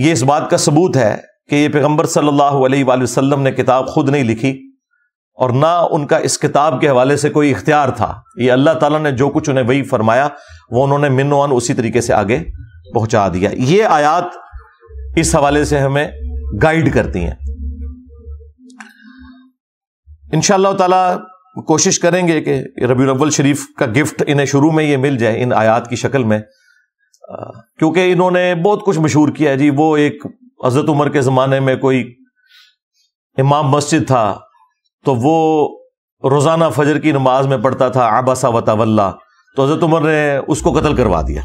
ये इस बात का सबूत है कि ये पैगम्बर सल्लल्लाहु अलैहि वसल्लम ने किताब खुद नहीं लिखी और ना उनका इस किताब के हवाले से कोई इख्तियार था ये अल्लाह ताला ने जो कुछ उन्हें वही फरमाया वो उन्होंने मिनवान उसी तरीके से आगे पहुंचा दिया ये आयात इस हवाले से हमें गाइड करती हैं इन ताला कोशिश करेंगे कि रबी अव्वल शरीफ का गिफ्ट इन्हें शुरू में ये मिल जाए इन आयात की शक्ल में क्योंकि इन्होंने बहुत कुछ मशहूर किया है जी वो एक हजरत उम्र के ज़माने में कोई इमाम मस्जिद था तो वो रोज़ाना फजर की नमाज में पढ़ता था आबासा वतावल्ला तो हज़रत उमर ने उसको कतल करवा दिया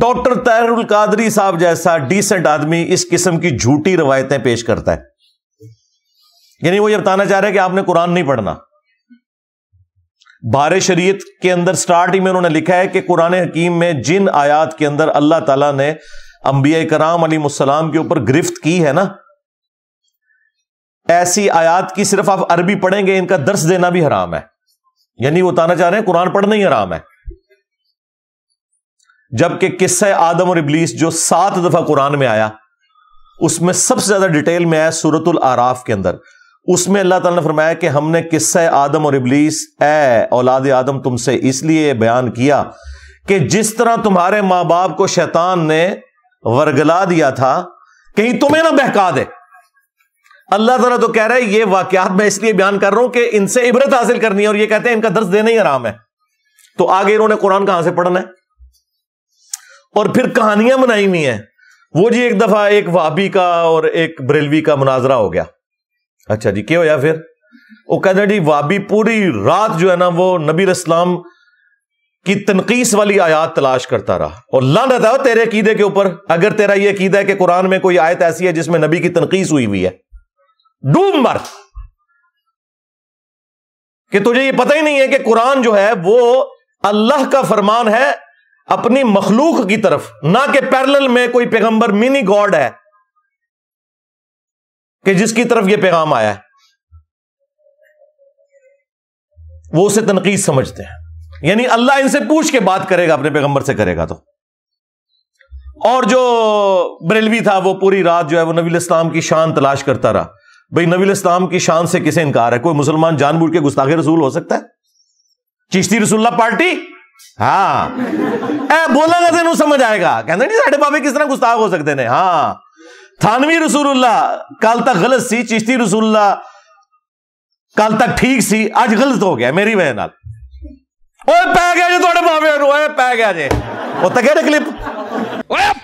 डॉक्टर तहरुल कादरी साहब जैसा डिसेंट आदमी इस किस्म की झूठी रवायतें पेश करता है यानी वो ये बताना चाह रहे हैं कि आपने कुरान नहीं पढ़ना बार शरीत के अंदर स्टार्ट ही में उन्होंने लिखा है कि कुरान हकीम में जिन आयात के अंदर अल्लाह तला ने अंबिया कराम अलीसलाम के ऊपर गिरफ्त की है ना ऐसी आयात की सिर्फ आप अरबी पढ़ेंगे इनका दर्श देना भी हराम है यानी वो ताना चाह रहे हैं कुरान पढ़ना ही हराम है जबकि किस्सा आदम और इबलीस जो सात दफा कुरान में आया उसमें सबसे ज्यादा डिटेल में आया सूरत आराफ के अंदर उसमें अल्लाह ताला ने फरमाया कि हमने किस्से आदम और इबलीस ए औलाद आदम तुमसे इसलिए बयान किया कि जिस तरह तुम्हारे मां बाप को शैतान ने वरगला दिया था कहीं तुम्हें ना बहका दे अल्लाह ताला तो कह रहा है ये वाकयात मैं इसलिए बयान कर रहा हूं कि इनसे इबरत हासिल करनी है और यह कहते हैं इनका दर्ज देना ही आराम है तो आगे इन्होंने कुरान कहां से पढ़ना है और फिर कहानियां बनाई हुई है वो जी एक दफा एक वाबी का और एक बरेलवी का मुनाजरा हो गया अच्छा जी क्या हो या फिर वो कहते हैं जी वाबी पूरी रात जो है ना वो नबी इस्लाम की तनकीस वाली आयात तलाश करता रहा और लान रहता है तेरे अकीदे के ऊपर अगर तेरा यह अकीदा है कि कुरान में कोई आयत ऐसी है जिसमें नबी की तनकीस हुई हुई है डूब मर कि तुझे यह पता ही नहीं है कि कुरान जो है वो अल्लाह का फरमान है अपनी मखलूक की तरफ ना कि पैरल में कोई पैगंबर मिनी गॉड है कि जिसकी तरफ यह पैगाम आया है वो उसे तनकीद समझते हैं यानी अल्लाह इनसे पूछ के बात करेगा अपने पैगंबर से करेगा तो और जो बरेलवी था वो पूरी रात जो है वो नबी इस्लाम की शान तलाश करता रहा भाई नबी इस्लाम की शान से किसे इनकार है कोई मुसलमान जान जानबूझ के गुस्ताखे रसूल हो सकता है चिश्ती रसुल्ला पार्टी हाँ बोला ना तेन तो समझ आएगा कहते नहीं साढ़े बाबे किस तरह गुस्ताख हो सकते हाँ थानवी रसूलुल्लाह कल तक गलत सी चिश्ती रसूलुल्लाह कल तक ठीक सी आज गलत हो गया मेरी वजह ओए पै गया जी थोड़े मावे पै गया जी उत कहने क्लिप